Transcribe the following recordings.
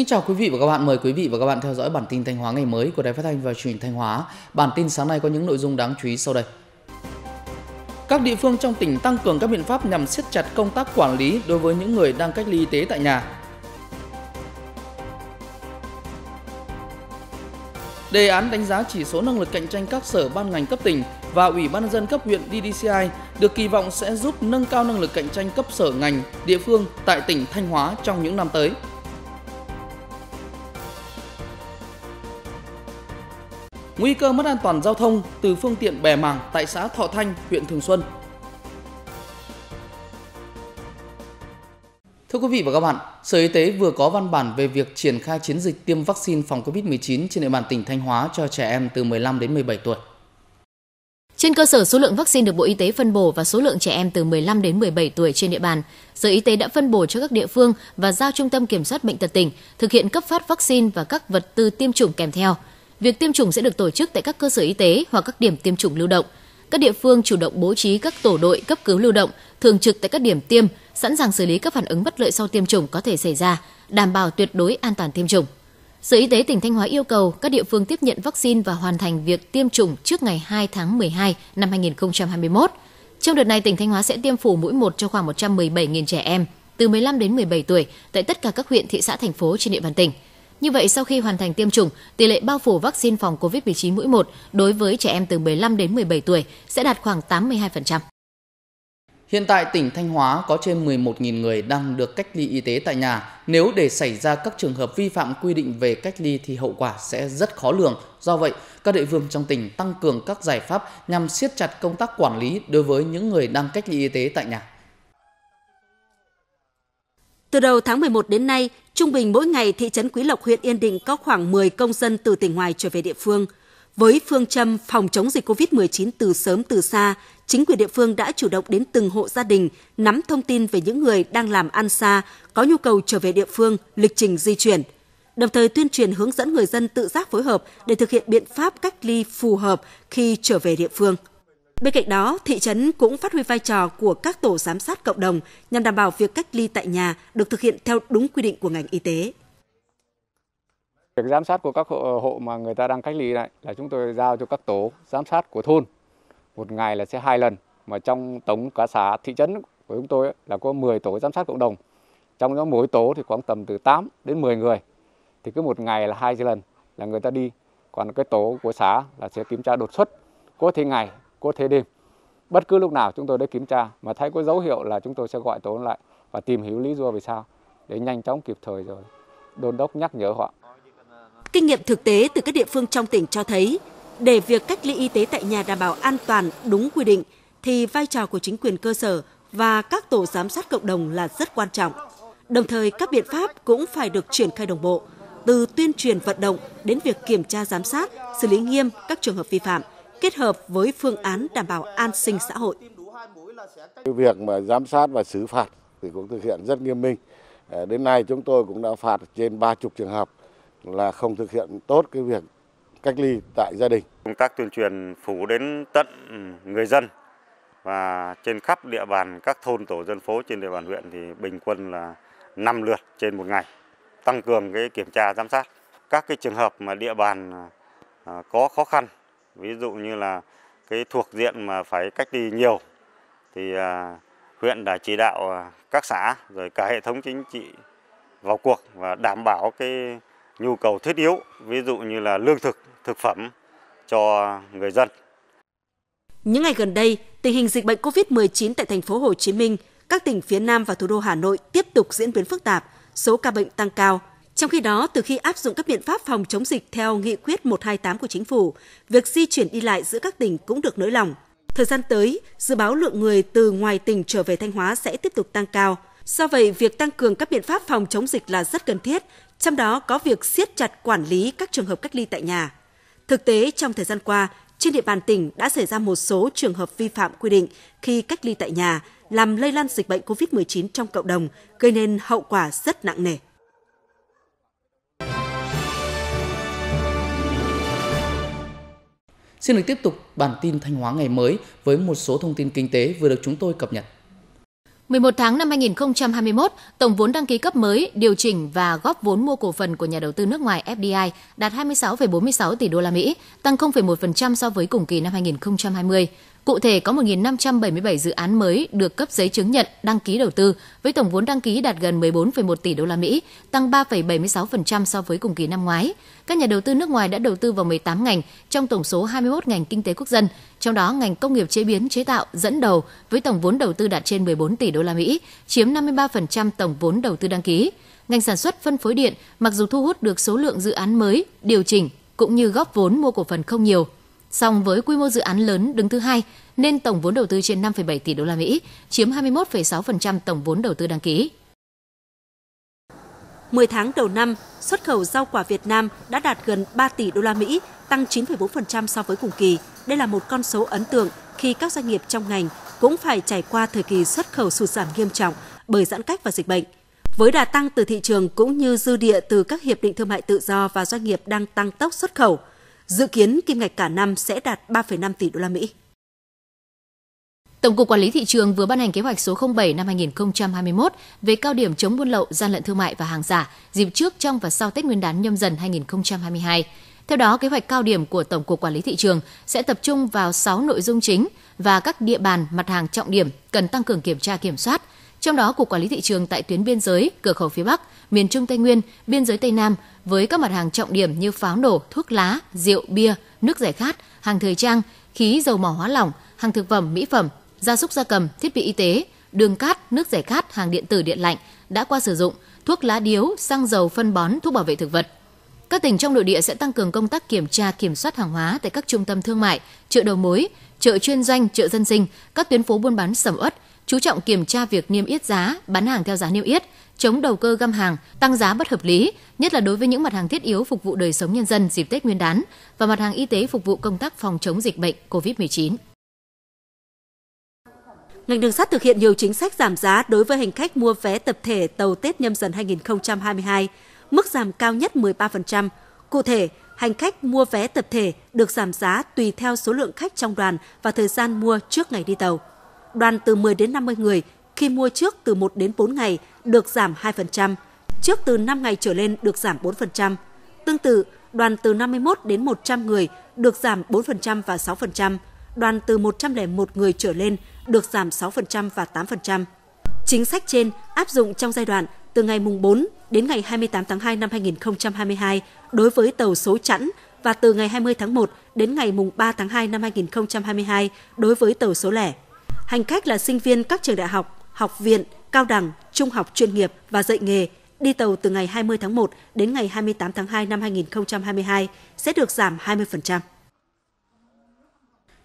kính chào quý vị và các bạn. Mời quý vị và các bạn theo dõi bản tin Thanh Hóa ngày mới của Đài Phát thanh và Truyền hình Thanh Hóa. Bản tin sáng nay có những nội dung đáng chú ý sau đây. Các địa phương trong tỉnh tăng cường các biện pháp nhằm siết chặt công tác quản lý đối với những người đang cách ly y tế tại nhà. Đề án đánh giá chỉ số năng lực cạnh tranh các sở ban ngành cấp tỉnh và Ủy ban nhân dân cấp huyện DDCI được kỳ vọng sẽ giúp nâng cao năng lực cạnh tranh cấp sở ngành, địa phương tại tỉnh Thanh Hóa trong những năm tới. nguy cơ mất an toàn giao thông từ phương tiện bè mảng tại xã Thọ Thanh, huyện Thường Xuân. Thưa quý vị và các bạn, Sở Y tế vừa có văn bản về việc triển khai chiến dịch tiêm vaccine phòng COVID-19 trên địa bàn tỉnh Thanh Hóa cho trẻ em từ 15 đến 17 tuổi. Trên cơ sở số lượng vaccine được Bộ Y tế phân bổ và số lượng trẻ em từ 15 đến 17 tuổi trên địa bàn, Sở Y tế đã phân bổ cho các địa phương và giao Trung tâm Kiểm soát Bệnh tật tỉnh thực hiện cấp phát vaccine và các vật tư tiêm chủng kèm theo – Việc tiêm chủng sẽ được tổ chức tại các cơ sở y tế hoặc các điểm tiêm chủng lưu động. Các địa phương chủ động bố trí các tổ đội cấp cứu lưu động thường trực tại các điểm tiêm, sẵn sàng xử lý các phản ứng bất lợi sau tiêm chủng có thể xảy ra, đảm bảo tuyệt đối an toàn tiêm chủng. Sở Y tế tỉnh Thanh Hóa yêu cầu các địa phương tiếp nhận vaccine và hoàn thành việc tiêm chủng trước ngày 2 tháng 12 năm 2021. Trong đợt này, tỉnh Thanh Hóa sẽ tiêm phủ mũi 1 cho khoảng 117.000 trẻ em từ 15 đến 17 tuổi tại tất cả các huyện, thị xã, thành phố trên địa bàn tỉnh. Như vậy, sau khi hoàn thành tiêm chủng, tỷ lệ bao phủ vaccine phòng COVID-19 mũi 1 đối với trẻ em từ 15 đến 17 tuổi sẽ đạt khoảng 82%. Hiện tại tỉnh Thanh Hóa có trên 11.000 người đang được cách ly y tế tại nhà. Nếu để xảy ra các trường hợp vi phạm quy định về cách ly thì hậu quả sẽ rất khó lường. Do vậy, các địa phương trong tỉnh tăng cường các giải pháp nhằm siết chặt công tác quản lý đối với những người đang cách ly y tế tại nhà. Từ đầu tháng 11 đến nay, trung bình mỗi ngày thị trấn Quý Lộc, huyện Yên Định có khoảng 10 công dân từ tỉnh ngoài trở về địa phương. Với phương châm phòng chống dịch COVID-19 từ sớm từ xa, chính quyền địa phương đã chủ động đến từng hộ gia đình, nắm thông tin về những người đang làm ăn xa, có nhu cầu trở về địa phương, lịch trình di chuyển. Đồng thời tuyên truyền hướng dẫn người dân tự giác phối hợp để thực hiện biện pháp cách ly phù hợp khi trở về địa phương. Bên cạnh đó, thị trấn cũng phát huy vai trò của các tổ giám sát cộng đồng nhằm đảm bảo việc cách ly tại nhà được thực hiện theo đúng quy định của ngành y tế. Việc giám sát của các hộ, hộ mà người ta đang cách ly này là chúng tôi giao cho các tổ giám sát của thôn. Một ngày là sẽ hai lần, mà trong tổng cả xã thị trấn của chúng tôi là có 10 tổ giám sát cộng đồng. Trong đó mỗi tổ thì khoảng tầm từ 8 đến 10 người. Thì cứ một ngày là hai lần là người ta đi. Còn cái tổ của xã là sẽ kiểm tra đột xuất có thể ngày có thể đêm. Bất cứ lúc nào chúng tôi đã kiểm tra mà thấy có dấu hiệu là chúng tôi sẽ gọi tổ lại và tìm hiểu lý do vì sao để nhanh chóng kịp thời rồi đôn đốc nhắc nhở họ. Kinh nghiệm thực tế từ các địa phương trong tỉnh cho thấy để việc cách ly y tế tại nhà đảm bảo an toàn đúng quy định thì vai trò của chính quyền cơ sở và các tổ giám sát cộng đồng là rất quan trọng. Đồng thời các biện pháp cũng phải được triển khai đồng bộ, từ tuyên truyền vận động đến việc kiểm tra giám sát, xử lý nghiêm các trường hợp vi phạm – kết hợp với phương án đảm bảo an sinh xã hội. việc mà giám sát và xử phạt thì cũng thực hiện rất nghiêm minh. À, đến nay chúng tôi cũng đã phạt trên 30 trường hợp là không thực hiện tốt cái việc cách ly tại gia đình. Công tác tuyên truyền phủ đến tận người dân và trên khắp địa bàn các thôn tổ dân phố trên địa bàn huyện thì bình quân là 5 lượt trên một ngày. Tăng cường cái kiểm tra giám sát các cái trường hợp mà địa bàn à, có khó khăn ví dụ như là cái thuộc diện mà phải cách ly nhiều thì à, huyện đã chỉ đạo à, các xã rồi cả hệ thống chính trị vào cuộc và đảm bảo cái nhu cầu thiết yếu, ví dụ như là lương thực, thực phẩm cho người dân. Những ngày gần đây, tình hình dịch bệnh COVID-19 tại thành phố Hồ Chí Minh, các tỉnh phía Nam và thủ đô Hà Nội tiếp tục diễn biến phức tạp, số ca bệnh tăng cao, trong khi đó, từ khi áp dụng các biện pháp phòng chống dịch theo nghị quyết 128 của chính phủ, việc di chuyển đi lại giữa các tỉnh cũng được nới lỏng. Thời gian tới, dự báo lượng người từ ngoài tỉnh trở về Thanh Hóa sẽ tiếp tục tăng cao. Do vậy, việc tăng cường các biện pháp phòng chống dịch là rất cần thiết, trong đó có việc siết chặt quản lý các trường hợp cách ly tại nhà. Thực tế, trong thời gian qua, trên địa bàn tỉnh đã xảy ra một số trường hợp vi phạm quy định khi cách ly tại nhà, làm lây lan dịch bệnh COVID-19 trong cộng đồng, gây nên hậu quả rất nặng nề. Xin được tiếp tục bản tin Thanh Hóa ngày mới với một số thông tin kinh tế vừa được chúng tôi cập nhật. 11 tháng năm 2021, tổng vốn đăng ký cấp mới, điều chỉnh và góp vốn mua cổ phần của nhà đầu tư nước ngoài FDI đạt 26,46 tỷ đô la Mỹ, tăng 0,1% so với cùng kỳ năm 2020. Cụ thể có 1.577 dự án mới được cấp giấy chứng nhận đăng ký đầu tư với tổng vốn đăng ký đạt gần 14,1 tỷ đô la Mỹ, tăng 3,76% so với cùng kỳ năm ngoái. Các nhà đầu tư nước ngoài đã đầu tư vào 18 ngành trong tổng số 21 ngành kinh tế quốc dân, trong đó ngành công nghiệp chế biến chế tạo dẫn đầu với tổng vốn đầu tư đạt trên 14 tỷ đô la Mỹ, chiếm 53% tổng vốn đầu tư đăng ký. Ngành sản xuất phân phối điện mặc dù thu hút được số lượng dự án mới, điều chỉnh cũng như góp vốn mua cổ phần không nhiều Song với quy mô dự án lớn đứng thứ hai nên tổng vốn đầu tư trên 5,7 tỷ đô la Mỹ, chiếm 21,6% tổng vốn đầu tư đăng ký. 10 tháng đầu năm, xuất khẩu rau quả Việt Nam đã đạt gần 3 tỷ đô la Mỹ, tăng 9,4% so với cùng kỳ. Đây là một con số ấn tượng khi các doanh nghiệp trong ngành cũng phải trải qua thời kỳ xuất khẩu sụt giảm nghiêm trọng bởi giãn cách và dịch bệnh. Với đà tăng từ thị trường cũng như dư địa từ các hiệp định thương mại tự do và doanh nghiệp đang tăng tốc xuất khẩu, Dự kiến kim ngạch cả năm sẽ đạt 3,5 tỷ đô la Mỹ. Tổng cục Quản lý thị trường vừa ban hành kế hoạch số 07 năm 2021 về cao điểm chống buôn lậu, gian lận thương mại và hàng giả dịp trước, trong và sau Tết Nguyên đán nhâm dần 2022. Theo đó, kế hoạch cao điểm của Tổng cục Quản lý thị trường sẽ tập trung vào 6 nội dung chính và các địa bàn mặt hàng trọng điểm cần tăng cường kiểm tra kiểm soát – trong đó, Cục Quản lý Thị trường tại tuyến biên giới, cửa khẩu phía Bắc, miền Trung Tây Nguyên, biên giới Tây Nam với các mặt hàng trọng điểm như pháo nổ, thuốc lá, rượu, bia, nước giải khát, hàng thời trang, khí dầu mỏ hóa lỏng, hàng thực phẩm, mỹ phẩm, gia súc gia cầm, thiết bị y tế, đường cát, nước giải khát, hàng điện tử điện lạnh đã qua sử dụng, thuốc lá điếu, xăng dầu, phân bón, thuốc bảo vệ thực vật. Các tỉnh trong nội địa sẽ tăng cường công tác kiểm tra kiểm soát hàng hóa tại các trung tâm thương mại, chợ đầu mối, chợ chuyên doanh, chợ dân sinh, các tuyến phố buôn bán sầm uất, chú trọng kiểm tra việc niêm yết giá, bán hàng theo giá niêm yết, chống đầu cơ găm hàng, tăng giá bất hợp lý, nhất là đối với những mặt hàng thiết yếu phục vụ đời sống nhân dân dịp Tết Nguyên đán và mặt hàng y tế phục vụ công tác phòng chống dịch bệnh COVID-19. Ngành đường sắt thực hiện nhiều chính sách giảm giá đối với hành khách mua vé tập thể tàu Tết nhâm dần 2022, mức giảm cao nhất 13%. Cụ thể, hành khách mua vé tập thể được giảm giá tùy theo số lượng khách trong đoàn và thời gian mua trước ngày đi tàu đoàn từ 10 đến 50 người, khi mua trước từ 1 đến 4 ngày được giảm 2%, trước từ 5 ngày trở lên được giảm 4%. Tương tự, đoàn từ 51 đến 100 người được giảm 4% và 6%, đoàn từ 101 người trở lên được giảm 6% và 8%. Chính sách trên áp dụng trong giai đoạn từ ngày mùng 4 đến ngày 28 tháng 2 năm 2022 đối với tàu số chẵn và từ ngày 20 tháng 1 đến ngày mùng 3 tháng 2 năm 2022 đối với tàu số lẻ. Hành khách là sinh viên các trường đại học, học viện, cao đẳng, trung học chuyên nghiệp và dạy nghề đi tàu từ ngày 20 tháng 1 đến ngày 28 tháng 2 năm 2022 sẽ được giảm 20%.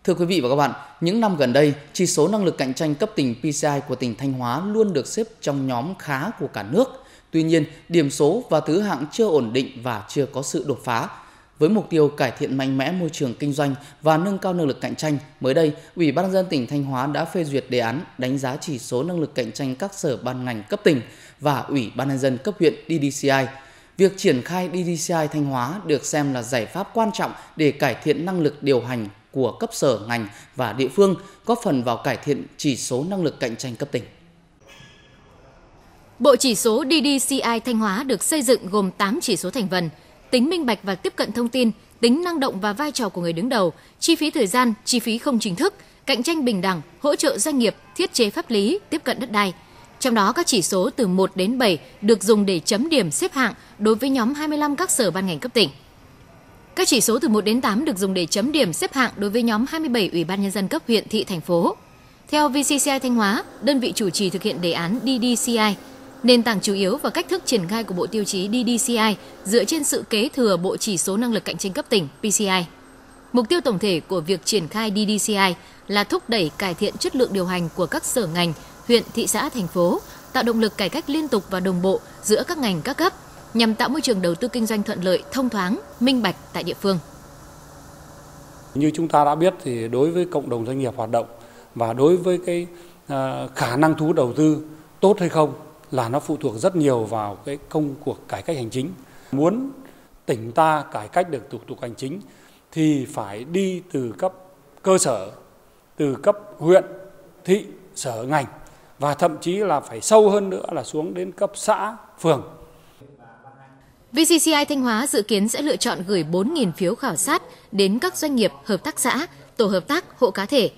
Thưa quý vị và các bạn, những năm gần đây, chỉ số năng lực cạnh tranh cấp tỉnh PCI của tỉnh Thanh Hóa luôn được xếp trong nhóm khá của cả nước. Tuy nhiên, điểm số và thứ hạng chưa ổn định và chưa có sự đột phá, với mục tiêu cải thiện mạnh mẽ môi trường kinh doanh và nâng cao năng lực cạnh tranh, mới đây, Ủy ban nhân dân tỉnh Thanh Hóa đã phê duyệt đề án đánh giá chỉ số năng lực cạnh tranh các sở ban ngành cấp tỉnh và Ủy ban nhân dân cấp huyện DDCI. Việc triển khai DDCI Thanh Hóa được xem là giải pháp quan trọng để cải thiện năng lực điều hành của cấp sở, ngành và địa phương, góp phần vào cải thiện chỉ số năng lực cạnh tranh cấp tỉnh. Bộ chỉ số DDCI Thanh Hóa được xây dựng gồm 8 chỉ số thành phần – tính minh bạch và tiếp cận thông tin, tính năng động và vai trò của người đứng đầu, chi phí thời gian, chi phí không chính thức, cạnh tranh bình đẳng, hỗ trợ doanh nghiệp, thiết chế pháp lý, tiếp cận đất đai. Trong đó các chỉ số từ 1 đến 7 được dùng để chấm điểm xếp hạng đối với nhóm 25 các sở ban ngành cấp tỉnh. Các chỉ số từ 1 đến 8 được dùng để chấm điểm xếp hạng đối với nhóm 27 ủy ban nhân dân cấp huyện thị thành phố. Theo VCCI Thanh Hóa, đơn vị chủ trì thực hiện đề án DDCI Nền tảng chủ yếu và cách thức triển khai của bộ tiêu chí DDCI dựa trên sự kế thừa bộ chỉ số năng lực cạnh tranh cấp tỉnh PCI. Mục tiêu tổng thể của việc triển khai DDCI là thúc đẩy cải thiện chất lượng điều hành của các sở ngành, huyện, thị xã, thành phố, tạo động lực cải cách liên tục và đồng bộ giữa các ngành các cấp nhằm tạo môi trường đầu tư kinh doanh thuận lợi, thông thoáng, minh bạch tại địa phương. Như chúng ta đã biết thì đối với cộng đồng doanh nghiệp hoạt động và đối với cái à, khả năng thu hút đầu tư tốt hay không là nó phụ thuộc rất nhiều vào cái công cuộc cải cách hành chính. Muốn tỉnh ta cải cách được thủ tục hành chính thì phải đi từ cấp cơ sở, từ cấp huyện, thị, sở ngành và thậm chí là phải sâu hơn nữa là xuống đến cấp xã, phường. VCCI Thanh Hóa dự kiến sẽ lựa chọn gửi 4.000 phiếu khảo sát đến các doanh nghiệp, hợp tác xã, tổ hợp tác, hộ cá thể.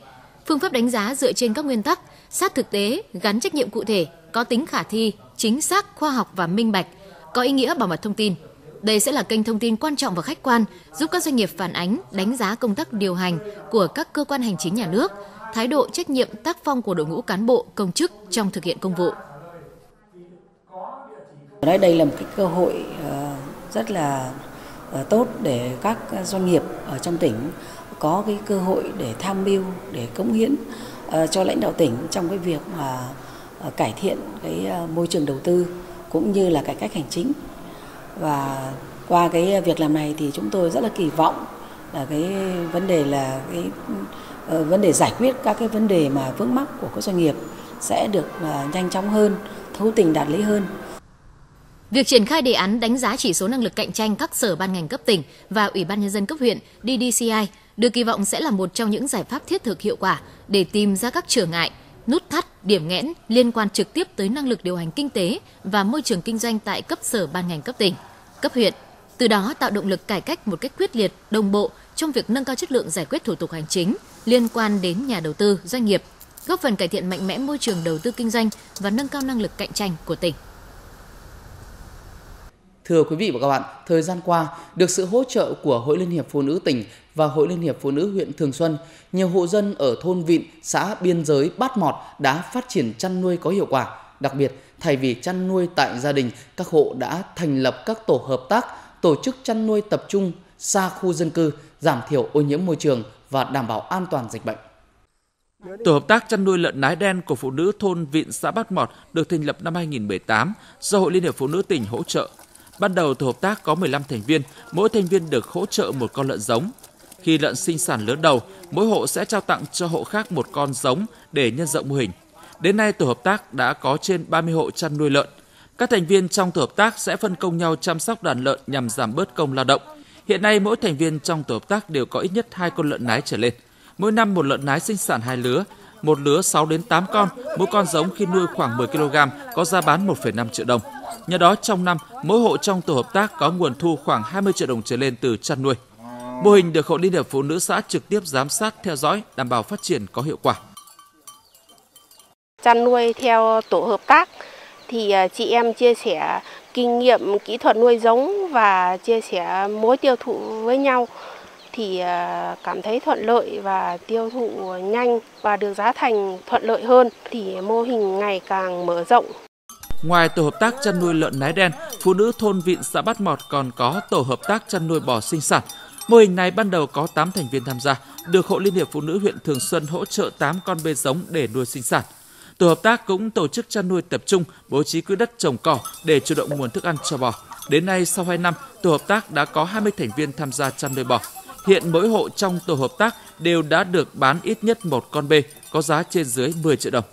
Phương pháp đánh giá dựa trên các nguyên tắc sát thực tế, gắn trách nhiệm cụ thể có tính khả thi, chính xác, khoa học và minh bạch, có ý nghĩa bảo mật thông tin. Đây sẽ là kênh thông tin quan trọng và khách quan giúp các doanh nghiệp phản ánh, đánh giá công tác điều hành của các cơ quan hành chính nhà nước, thái độ trách nhiệm tác phong của đội ngũ cán bộ, công chức trong thực hiện công vụ. Nói đây là một cái cơ hội ờ, rất là ờ, tốt để các doanh nghiệp ở trong tỉnh có cái cơ hội để tham mưu, để cống hiến ờ, cho lãnh đạo tỉnh trong cái việc mà Ờ, cải thiện cái ờ, môi trường đầu tư cũng như là cải cách hành chính và qua cái việc làm này thì chúng tôi rất là kỳ vọng là cái vấn đề là cái ờ, vấn đề giải quyết các cái vấn đề mà vướng mắc của các doanh nghiệp sẽ được nhanh chóng hơn, thấu tình đạt lý hơn. Việc triển khai đề án đánh giá chỉ số năng lực cạnh tranh các sở ban ngành cấp tỉnh và Ủy ban nhân dân cấp huyện DDCI được kỳ vọng sẽ là một trong những giải pháp thiết thực hiệu quả để tìm ra các trở ngại, nút thắt, điểm nghẽn liên quan trực tiếp tới năng lực điều hành kinh tế và môi trường kinh doanh tại cấp sở ban ngành cấp tỉnh, cấp huyện. Từ đó tạo động lực cải cách một cách quyết liệt, đồng bộ trong việc nâng cao chất lượng giải quyết thủ tục hành chính liên quan đến nhà đầu tư, doanh nghiệp, góp phần cải thiện mạnh mẽ môi trường đầu tư kinh doanh và nâng cao năng lực cạnh tranh của tỉnh. Thưa quý vị và các bạn, thời gian qua, được sự hỗ trợ của Hội Liên hiệp Phụ nữ tỉnh và Hội Liên hiệp Phụ nữ huyện Thường Xuân, nhiều hộ dân ở thôn Vịn, xã biên giới Bát Mọt đã phát triển chăn nuôi có hiệu quả. Đặc biệt, thay vì chăn nuôi tại gia đình, các hộ đã thành lập các tổ hợp tác, tổ chức chăn nuôi tập trung xa khu dân cư, giảm thiểu ô nhiễm môi trường và đảm bảo an toàn dịch bệnh. Tổ hợp tác chăn nuôi lợn nái đen của phụ nữ thôn Vịn xã Bát Mọt được thành lập năm 2018 do Hội Liên hiệp Phụ nữ tỉnh hỗ trợ Ban đầu tổ hợp tác có 15 thành viên, mỗi thành viên được hỗ trợ một con lợn giống. Khi lợn sinh sản lớn đầu, mỗi hộ sẽ trao tặng cho hộ khác một con giống để nhân rộng mô hình. Đến nay tổ hợp tác đã có trên 30 hộ chăn nuôi lợn. Các thành viên trong tổ hợp tác sẽ phân công nhau chăm sóc đàn lợn nhằm giảm bớt công lao động. Hiện nay mỗi thành viên trong tổ hợp tác đều có ít nhất hai con lợn nái trở lên. Mỗi năm một lợn nái sinh sản hai lứa, một lứa 6 đến 8 con, mỗi con giống khi nuôi khoảng 10 kg có giá bán 1,5 triệu đồng. Nhờ đó trong năm, mỗi hộ trong tổ hợp tác có nguồn thu khoảng 20 triệu đồng trở lên từ chăn nuôi. Mô hình được Hội Liên hiệp Phụ nữ xã trực tiếp giám sát, theo dõi, đảm bảo phát triển có hiệu quả. Chăn nuôi theo tổ hợp tác thì à, chị em chia sẻ kinh nghiệm kỹ thuật nuôi giống và chia sẻ mối tiêu thụ với nhau thì à, cảm thấy thuận lợi và tiêu thụ nhanh và được giá thành thuận lợi hơn thì mô hình ngày càng mở rộng Ngoài tổ hợp tác chăn nuôi lợn nái đen, phụ nữ thôn Vịn xã Bát Mọt còn có tổ hợp tác chăn nuôi bò sinh sản. Mô hình này ban đầu có 8 thành viên tham gia, được Hội Liên hiệp Phụ nữ huyện Thường Xuân hỗ trợ 8 con bê giống để nuôi sinh sản. Tổ hợp tác cũng tổ chức chăn nuôi tập trung, bố trí quỹ đất trồng cỏ để chủ động nguồn thức ăn cho bò. Đến nay, sau 2 năm, tổ hợp tác đã có 20 thành viên tham gia chăn nuôi bò. Hiện mỗi hộ trong tổ hợp tác đều đã được bán ít nhất một con bê có giá trên dưới 10 triệu đồng.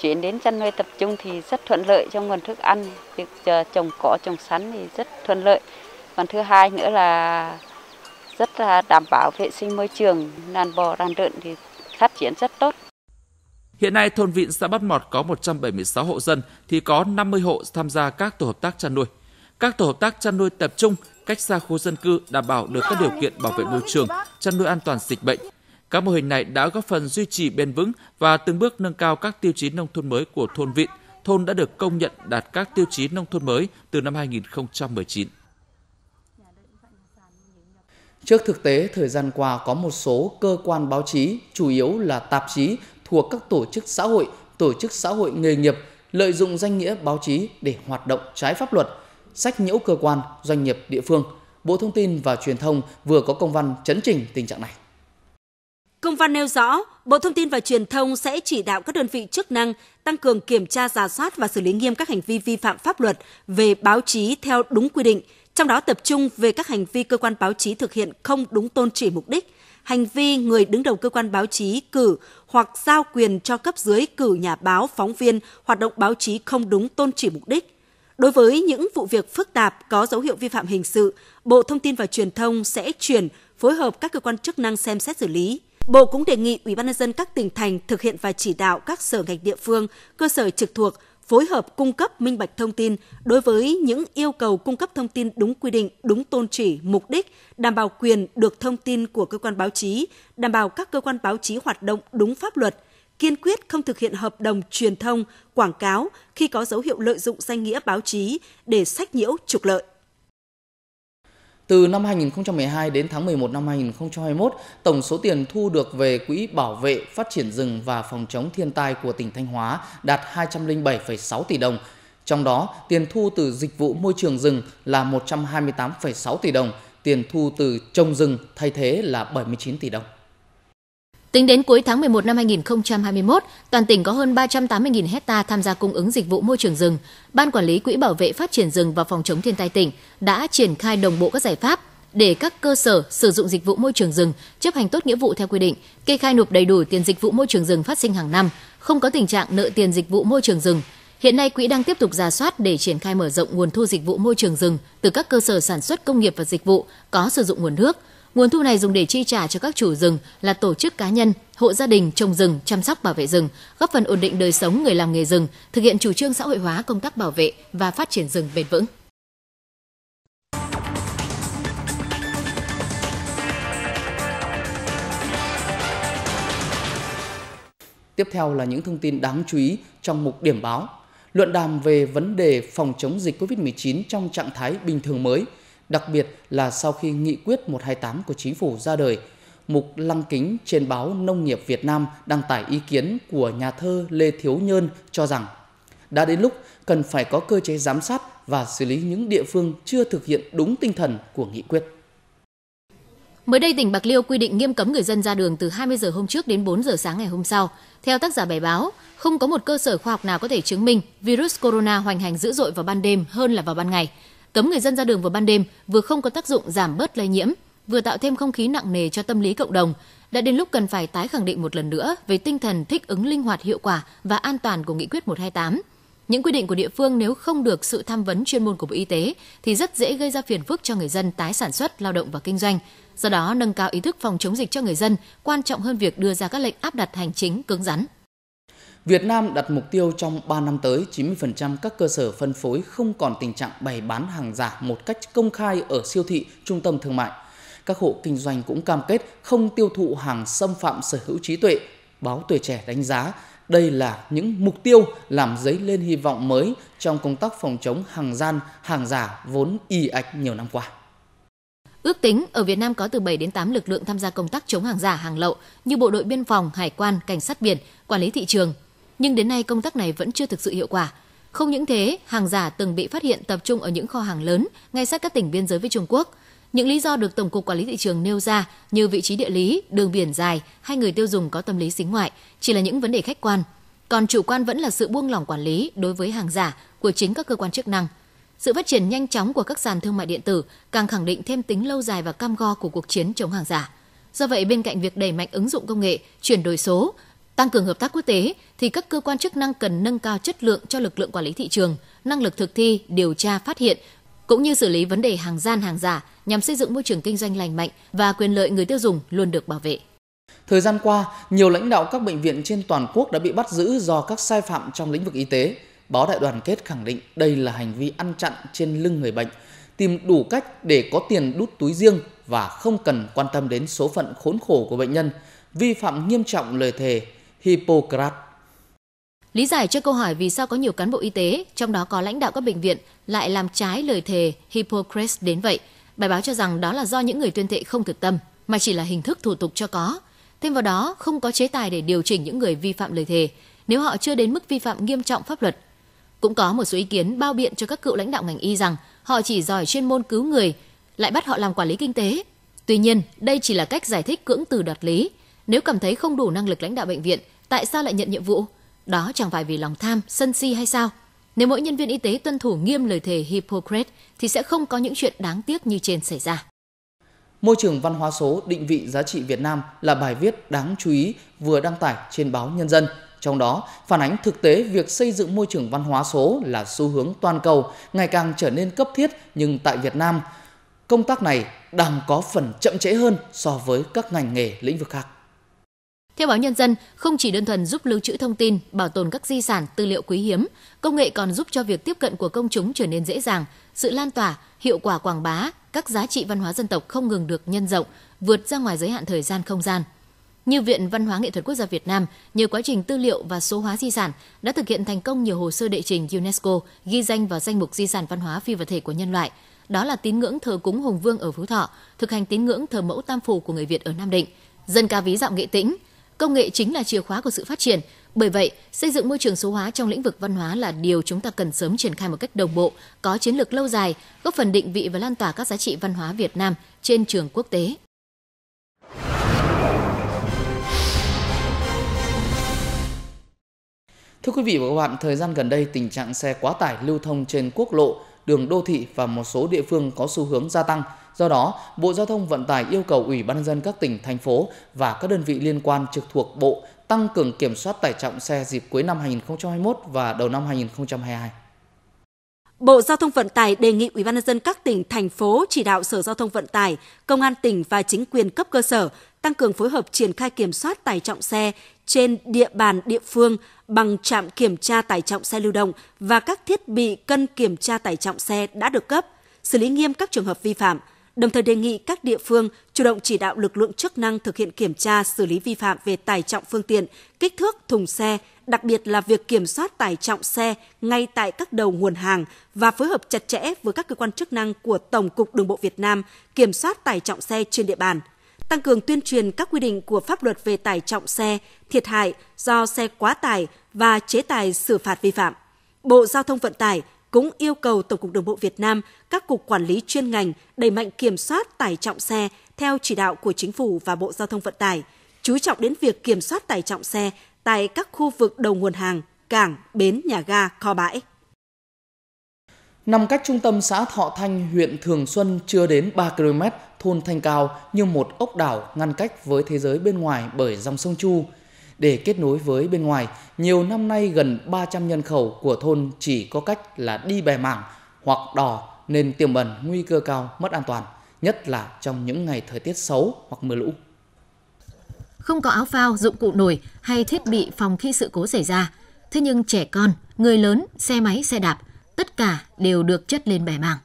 Chuyển đến chăn nuôi tập trung thì rất thuận lợi trong nguồn thức ăn, việc ờ, trồng cỏ trồng sắn thì rất thuận lợi. Còn thứ hai nữa là rất là đảm bảo vệ sinh môi trường, đàn bò, đàn lợn thì phát triển rất tốt. Hiện nay thôn Vịn xã Bát Mọt có 176 hộ dân thì có 50 hộ tham gia các tổ hợp tác chăn nuôi. Các tổ hợp tác chăn nuôi tập trung cách xa khu dân cư đảm bảo được các điều kiện bảo vệ môi trường, chăn nuôi an toàn dịch bệnh, các mô hình này đã góp phần duy trì bền vững và từng bước nâng cao các tiêu chí nông thôn mới của thôn Vịn. Thôn đã được công nhận đạt các tiêu chí nông thôn mới từ năm 2019. Trước thực tế, thời gian qua có một số cơ quan báo chí, chủ yếu là tạp chí thuộc các tổ chức xã hội, tổ chức xã hội nghề nghiệp, lợi dụng danh nghĩa báo chí để hoạt động trái pháp luật, sách nhiễu cơ quan, doanh nghiệp địa phương. Bộ Thông tin và Truyền thông vừa có công văn chấn trình tình trạng này. Công văn nêu rõ, Bộ Thông tin và Truyền thông sẽ chỉ đạo các đơn vị chức năng tăng cường kiểm tra giả soát và xử lý nghiêm các hành vi vi phạm pháp luật về báo chí theo đúng quy định, trong đó tập trung về các hành vi cơ quan báo chí thực hiện không đúng tôn chỉ mục đích, hành vi người đứng đầu cơ quan báo chí cử hoặc giao quyền cho cấp dưới cử nhà báo, phóng viên hoạt động báo chí không đúng tôn chỉ mục đích. Đối với những vụ việc phức tạp có dấu hiệu vi phạm hình sự, Bộ Thông tin và Truyền thông sẽ chuyển phối hợp các cơ quan chức năng xem xét xử lý. Bộ cũng đề nghị Ủy ban nhân dân các tỉnh thành thực hiện và chỉ đạo các sở ngành địa phương, cơ sở trực thuộc phối hợp cung cấp minh bạch thông tin đối với những yêu cầu cung cấp thông tin đúng quy định, đúng tôn chỉ, mục đích, đảm bảo quyền được thông tin của cơ quan báo chí, đảm bảo các cơ quan báo chí hoạt động đúng pháp luật, kiên quyết không thực hiện hợp đồng truyền thông, quảng cáo khi có dấu hiệu lợi dụng danh nghĩa báo chí để sách nhiễu trục lợi. Từ năm 2012 đến tháng 11 năm 2021, tổng số tiền thu được về Quỹ Bảo vệ, Phát triển rừng và Phòng chống thiên tai của tỉnh Thanh Hóa đạt 207,6 tỷ đồng. Trong đó, tiền thu từ dịch vụ môi trường rừng là 128,6 tỷ đồng, tiền thu từ trồng rừng thay thế là 79 tỷ đồng. Tính đến cuối tháng 11 năm 2021, toàn tỉnh có hơn 380.000 hecta tham gia cung ứng dịch vụ môi trường rừng. Ban quản lý Quỹ bảo vệ phát triển rừng và phòng chống thiên tai tỉnh đã triển khai đồng bộ các giải pháp để các cơ sở sử dụng dịch vụ môi trường rừng chấp hành tốt nghĩa vụ theo quy định, kê khai nộp đầy đủ tiền dịch vụ môi trường rừng phát sinh hàng năm, không có tình trạng nợ tiền dịch vụ môi trường rừng. Hiện nay quỹ đang tiếp tục giả soát để triển khai mở rộng nguồn thu dịch vụ môi trường rừng từ các cơ sở sản xuất công nghiệp và dịch vụ có sử dụng nguồn nước – Nguồn thu này dùng để chi trả cho các chủ rừng là tổ chức cá nhân, hộ gia đình trồng rừng, chăm sóc bảo vệ rừng, góp phần ổn định đời sống người làm nghề rừng, thực hiện chủ trương xã hội hóa công tác bảo vệ và phát triển rừng bền vững. Tiếp theo là những thông tin đáng chú ý trong mục điểm báo. Luận đàm về vấn đề phòng chống dịch COVID-19 trong trạng thái bình thường mới – đặc biệt là sau khi nghị quyết 128 của chính phủ ra đời. Mục Lăng Kính trên báo Nông nghiệp Việt Nam đăng tải ý kiến của nhà thơ Lê Thiếu Nhơn cho rằng đã đến lúc cần phải có cơ chế giám sát và xử lý những địa phương chưa thực hiện đúng tinh thần của nghị quyết. Mới đây tỉnh Bạc Liêu quy định nghiêm cấm người dân ra đường từ 20 giờ hôm trước đến 4 giờ sáng ngày hôm sau. Theo tác giả bài báo, không có một cơ sở khoa học nào có thể chứng minh virus corona hoành hành dữ dội vào ban đêm hơn là vào ban ngày. Cấm người dân ra đường vào ban đêm vừa không có tác dụng giảm bớt lây nhiễm, vừa tạo thêm không khí nặng nề cho tâm lý cộng đồng. Đã đến lúc cần phải tái khẳng định một lần nữa về tinh thần thích ứng linh hoạt hiệu quả và an toàn của nghị quyết 128. Những quy định của địa phương nếu không được sự tham vấn chuyên môn của Bộ Y tế thì rất dễ gây ra phiền phức cho người dân tái sản xuất, lao động và kinh doanh. Do đó, nâng cao ý thức phòng chống dịch cho người dân quan trọng hơn việc đưa ra các lệnh áp đặt hành chính cứng rắn. Việt Nam đặt mục tiêu trong 3 năm tới 90% các cơ sở phân phối không còn tình trạng bày bán hàng giả một cách công khai ở siêu thị, trung tâm thương mại. Các hộ kinh doanh cũng cam kết không tiêu thụ hàng xâm phạm sở hữu trí tuệ. Báo Tuổi Trẻ đánh giá đây là những mục tiêu làm dấy lên hy vọng mới trong công tác phòng chống hàng gian, hàng giả vốn y ạch nhiều năm qua. Ước tính ở Việt Nam có từ 7 đến 8 lực lượng tham gia công tác chống hàng giả, hàng lậu như bộ đội biên phòng, hải quan, cảnh sát biển, quản lý thị trường, nhưng đến nay công tác này vẫn chưa thực sự hiệu quả. Không những thế, hàng giả từng bị phát hiện tập trung ở những kho hàng lớn ngay sát các tỉnh biên giới với Trung Quốc. Những lý do được Tổng cục Quản lý thị trường nêu ra như vị trí địa lý, đường biển dài hay người tiêu dùng có tâm lý xính ngoại chỉ là những vấn đề khách quan. Còn chủ quan vẫn là sự buông lỏng quản lý đối với hàng giả của chính các cơ quan chức năng. Sự phát triển nhanh chóng của các sàn thương mại điện tử càng khẳng định thêm tính lâu dài và cam go của cuộc chiến chống hàng giả. Do vậy, bên cạnh việc đẩy mạnh ứng dụng công nghệ, chuyển đổi số, Tăng cường hợp tác quốc tế thì các cơ quan chức năng cần nâng cao chất lượng cho lực lượng quản lý thị trường, năng lực thực thi, điều tra phát hiện cũng như xử lý vấn đề hàng gian hàng giả nhằm xây dựng môi trường kinh doanh lành mạnh và quyền lợi người tiêu dùng luôn được bảo vệ. Thời gian qua, nhiều lãnh đạo các bệnh viện trên toàn quốc đã bị bắt giữ do các sai phạm trong lĩnh vực y tế. Báo Đại đoàn kết khẳng định đây là hành vi ăn chặn trên lưng người bệnh, tìm đủ cách để có tiền đút túi riêng và không cần quan tâm đến số phận khốn khổ của bệnh nhân, vi phạm nghiêm trọng lời thề Hippocrates. Lý giải cho câu hỏi vì sao có nhiều cán bộ y tế, trong đó có lãnh đạo các bệnh viện, lại làm trái lời thề Hippocrates đến vậy, bài báo cho rằng đó là do những người tuyên thệ không thực tâm, mà chỉ là hình thức thủ tục cho có. Thêm vào đó, không có chế tài để điều chỉnh những người vi phạm lời thề, nếu họ chưa đến mức vi phạm nghiêm trọng pháp luật. Cũng có một số ý kiến bao biện cho các cựu lãnh đạo ngành y rằng họ chỉ giỏi chuyên môn cứu người, lại bắt họ làm quản lý kinh tế. Tuy nhiên, đây chỉ là cách giải thích cưỡng từ đoạt lý. Nếu cảm thấy không đủ năng lực lãnh đạo bệnh viện, Tại sao lại nhận nhiệm vụ? Đó chẳng phải vì lòng tham, sân si hay sao? Nếu mỗi nhân viên y tế tuân thủ nghiêm lời thề Hippocrates thì sẽ không có những chuyện đáng tiếc như trên xảy ra. Môi trường văn hóa số định vị giá trị Việt Nam là bài viết đáng chú ý vừa đăng tải trên báo Nhân dân. Trong đó, phản ánh thực tế việc xây dựng môi trường văn hóa số là xu hướng toàn cầu ngày càng trở nên cấp thiết nhưng tại Việt Nam, công tác này đang có phần chậm trễ hơn so với các ngành nghề lĩnh vực khác. Theo báo Nhân dân, không chỉ đơn thuần giúp lưu trữ thông tin, bảo tồn các di sản, tư liệu quý hiếm, công nghệ còn giúp cho việc tiếp cận của công chúng trở nên dễ dàng, sự lan tỏa, hiệu quả quảng bá, các giá trị văn hóa dân tộc không ngừng được nhân rộng, vượt ra ngoài giới hạn thời gian không gian. Như Viện Văn hóa Nghệ thuật Quốc gia Việt Nam, nhờ quá trình tư liệu và số hóa di sản đã thực hiện thành công nhiều hồ sơ đệ trình UNESCO ghi danh vào danh mục di sản văn hóa phi vật thể của nhân loại. Đó là tín ngưỡng thờ cúng Hùng Vương ở Phú Thọ, thực hành tín ngưỡng thờ mẫu Tam Phủ của người Việt ở Nam Định, dân ca ví dạo Nghệ Tĩnh, Công nghệ chính là chìa khóa của sự phát triển. Bởi vậy, xây dựng môi trường số hóa trong lĩnh vực văn hóa là điều chúng ta cần sớm triển khai một cách đồng bộ, có chiến lược lâu dài, góp phần định vị và lan tỏa các giá trị văn hóa Việt Nam trên trường quốc tế. Thưa quý vị và các bạn, thời gian gần đây tình trạng xe quá tải lưu thông trên quốc lộ, đường đô thị và một số địa phương có xu hướng gia tăng – Do đó, Bộ Giao thông Vận tải yêu cầu Ủy ban nhân dân các tỉnh, thành phố và các đơn vị liên quan trực thuộc Bộ tăng cường kiểm soát tải trọng xe dịp cuối năm 2021 và đầu năm 2022. Bộ Giao thông Vận tải đề nghị Ủy ban nhân dân các tỉnh thành phố chỉ đạo Sở Giao thông Vận tải, Công an tỉnh và chính quyền cấp cơ sở tăng cường phối hợp triển khai kiểm soát tải trọng xe trên địa bàn địa phương bằng trạm kiểm tra tải trọng xe lưu động và các thiết bị cân kiểm tra tải trọng xe đã được cấp, xử lý nghiêm các trường hợp vi phạm – đồng thời đề nghị các địa phương chủ động chỉ đạo lực lượng chức năng thực hiện kiểm tra xử lý vi phạm về tải trọng phương tiện, kích thước thùng xe, đặc biệt là việc kiểm soát tải trọng xe ngay tại các đầu nguồn hàng và phối hợp chặt chẽ với các cơ quan chức năng của Tổng cục Đường bộ Việt Nam kiểm soát tải trọng xe trên địa bàn tăng cường tuyên truyền các quy định của pháp luật về tải trọng xe, thiệt hại do xe quá tải và chế tài xử phạt vi phạm. Bộ Giao thông Vận tải cũng yêu cầu Tổng cục Đường bộ Việt Nam, các cục quản lý chuyên ngành đẩy mạnh kiểm soát tải trọng xe theo chỉ đạo của Chính phủ và Bộ Giao thông Vận tải, chú trọng đến việc kiểm soát tải trọng xe tại các khu vực đầu nguồn hàng, cảng, bến, nhà ga, kho bãi. Nằm cách trung tâm xã Thọ Thanh, huyện Thường Xuân chưa đến 3 km, thôn Thanh Cao như một ốc đảo ngăn cách với thế giới bên ngoài bởi dòng sông Chu – để kết nối với bên ngoài. Nhiều năm nay gần 300 nhân khẩu của thôn chỉ có cách là đi bè mảng hoặc đò nên tiềm ẩn nguy cơ cao mất an toàn, nhất là trong những ngày thời tiết xấu hoặc mưa lũ. Không có áo phao, dụng cụ nổi hay thiết bị phòng khi sự cố xảy ra, thế nhưng trẻ con, người lớn, xe máy, xe đạp, tất cả đều được chất lên bè mảng.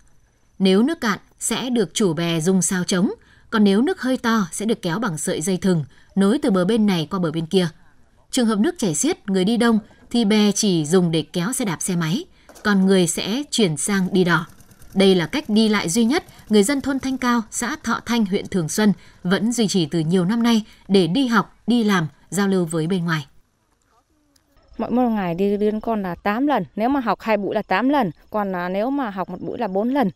Nếu nước cạn sẽ được chủ bè dùng sao chống, còn nếu nước hơi to sẽ được kéo bằng sợi dây thừng nối từ bờ bên này qua bờ bên kia. Trường hợp nước chảy xiết, người đi đông thì bè chỉ dùng để kéo xe đạp xe máy, còn người sẽ chuyển sang đi đò. Đây là cách đi lại duy nhất người dân thôn Thanh Cao, xã Thọ Thanh, huyện Thường Xuân vẫn duy trì từ nhiều năm nay để đi học, đi làm, giao lưu với bên ngoài. Mỗi một ngày đi đưa con là 8 lần, nếu mà học hai buổi là 8 lần, còn nếu mà học một buổi là 4 lần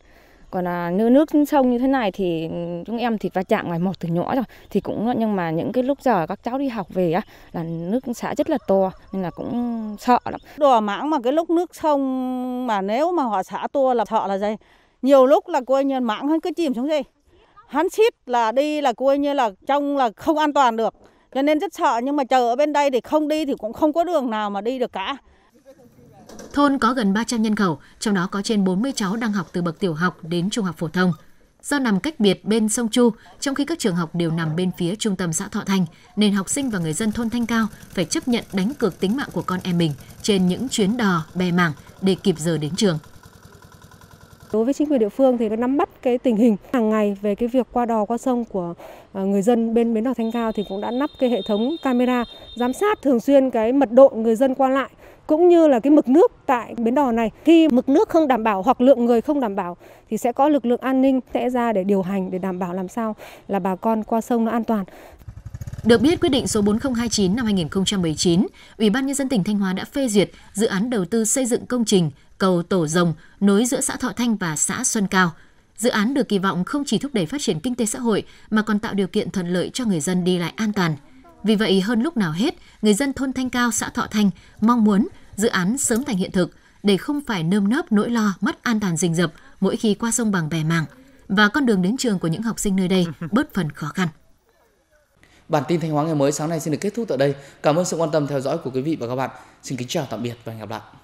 còn là nếu nước sông như thế này thì ừ, chúng em thì va chạm ngoài một từ nhỏ rồi thì cũng nhưng mà những cái lúc giờ các cháu đi học về á là nước xã rất là to nên là cũng sợ lắm đò mãng mà cái lúc nước sông mà nếu mà họ xã to là sợ là gì nhiều lúc là coi như mãng hắn cứ chìm xuống gì hắn xít là đi là coi như là trong là không an toàn được cho nên rất sợ nhưng mà chờ ở bên đây thì không đi thì cũng không có đường nào mà đi được cả Thôn có gần 300 nhân khẩu, trong đó có trên 40 cháu đang học từ bậc tiểu học đến trung học phổ thông. Do nằm cách biệt bên sông Chu, trong khi các trường học đều nằm bên phía trung tâm xã Thọ Thanh, nên học sinh và người dân thôn Thanh Cao phải chấp nhận đánh cược tính mạng của con em mình trên những chuyến đò, bè mảng để kịp giờ đến trường. Đối với chính quyền địa phương thì nó nắm bắt cái tình hình hàng ngày về cái việc qua đò qua sông của à, người dân bên bến đò Thanh Cao thì cũng đã lắp cái hệ thống camera giám sát thường xuyên cái mật độ người dân qua lại cũng như là cái mực nước tại bến đò này. Khi mực nước không đảm bảo hoặc lượng người không đảm bảo thì sẽ có lực lượng an ninh sẽ ra để điều hành để đảm bảo làm sao là bà con qua sông nó an toàn. Được biết, quyết định số 4029 năm 2019, Ủy ban Nhân dân tỉnh Thanh Hóa đã phê duyệt dự án đầu tư xây dựng công trình cầu Tổ Rồng nối giữa xã Thọ Thanh và xã Xuân Cao. Dự án được kỳ vọng không chỉ thúc đẩy phát triển kinh tế xã hội mà còn tạo điều kiện thuận lợi cho người dân đi lại an toàn. Vì vậy, hơn lúc nào hết, người dân thôn Thanh Cao, xã Thọ Thanh mong muốn dự án sớm thành hiện thực để không phải nơm nớp nỗi lo mất an toàn rình rập mỗi khi qua sông bằng bè mảng và con đường đến trường của những học sinh nơi đây bớt phần khó khăn. Bản tin Thanh Hóa ngày mới sáng nay xin được kết thúc tại đây. Cảm ơn sự quan tâm theo dõi của quý vị và các bạn. Xin kính chào tạm biệt và hẹn gặp lại.